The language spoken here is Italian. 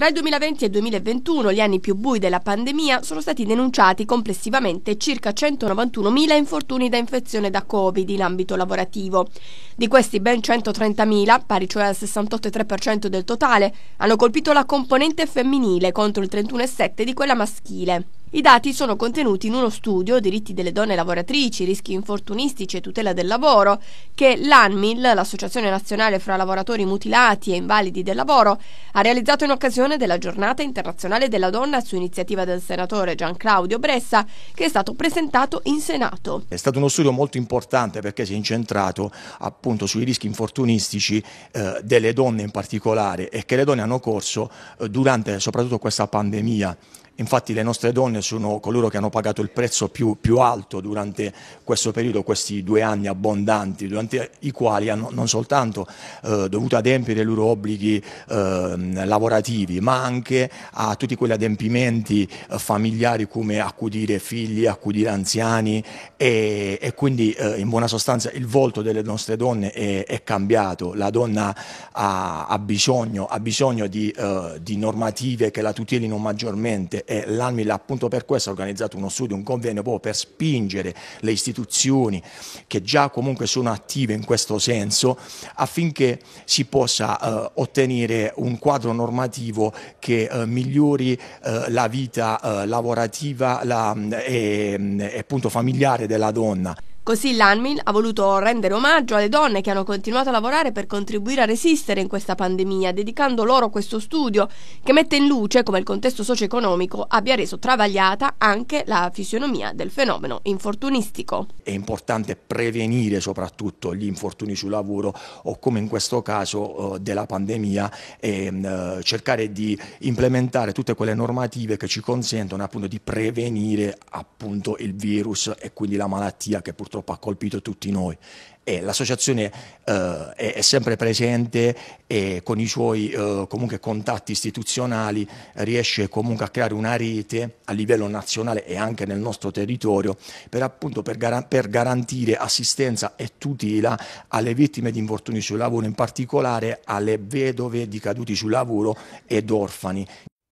Tra il 2020 e il 2021, gli anni più bui della pandemia, sono stati denunciati complessivamente circa 191.000 infortuni da infezione da Covid in ambito lavorativo. Di questi ben 130.000, pari cioè al 68,3% del totale, hanno colpito la componente femminile contro il 31,7% di quella maschile. I dati sono contenuti in uno studio, diritti delle donne lavoratrici, rischi infortunistici e tutela del lavoro, che l'ANMIL, l'Associazione Nazionale fra Lavoratori Mutilati e Invalidi del Lavoro, ha realizzato in occasione della Giornata Internazionale della Donna su iniziativa del senatore Gian Claudio Bressa, che è stato presentato in Senato. È stato uno studio molto importante perché si è incentrato appunto sui rischi infortunistici eh, delle donne in particolare e che le donne hanno corso eh, durante soprattutto questa pandemia. Infatti le nostre donne sono coloro che hanno pagato il prezzo più, più alto durante questo periodo, questi due anni abbondanti, durante i quali hanno non soltanto eh, dovuto adempiere i loro obblighi eh, lavorativi, ma anche a tutti quegli adempimenti eh, familiari come accudire figli, accudire anziani e, e quindi eh, in buona sostanza il volto delle nostre donne è, è cambiato. La donna ha, ha, bisogno, ha bisogno di, eh, di normative che la tutelino maggiormente e l'ANMIL appunto per questo ha organizzato uno studio, un convegno proprio per spingere le istituzioni che già comunque sono attive in questo senso affinché si possa eh, ottenere un quadro normativo che eh, migliori eh, la vita eh, lavorativa la, mm, e, mm, e appunto familiare della donna. Così l'ANMIL ha voluto rendere omaggio alle donne che hanno continuato a lavorare per contribuire a resistere in questa pandemia, dedicando loro questo studio che mette in luce come il contesto socio-economico abbia reso travagliata anche la fisionomia del fenomeno infortunistico. È importante prevenire soprattutto gli infortuni sul lavoro o come in questo caso eh, della pandemia e mm, eh, cercare di implementare tutte quelle normative che ci consentono appunto di prevenire appunto il virus e quindi la malattia che purtroppo purtroppo ha colpito tutti noi. l'associazione eh, è, sempre presente e con i suoi eh, contatti istituzionali riesce comunque a creare una rete a livello nazionale e anche nel nostro territorio per, appunto, per, gar per garantire assistenza e tutela alle vittime di infortuni sul lavoro, in particolare alle vedove di caduti sul lavoro ed orfani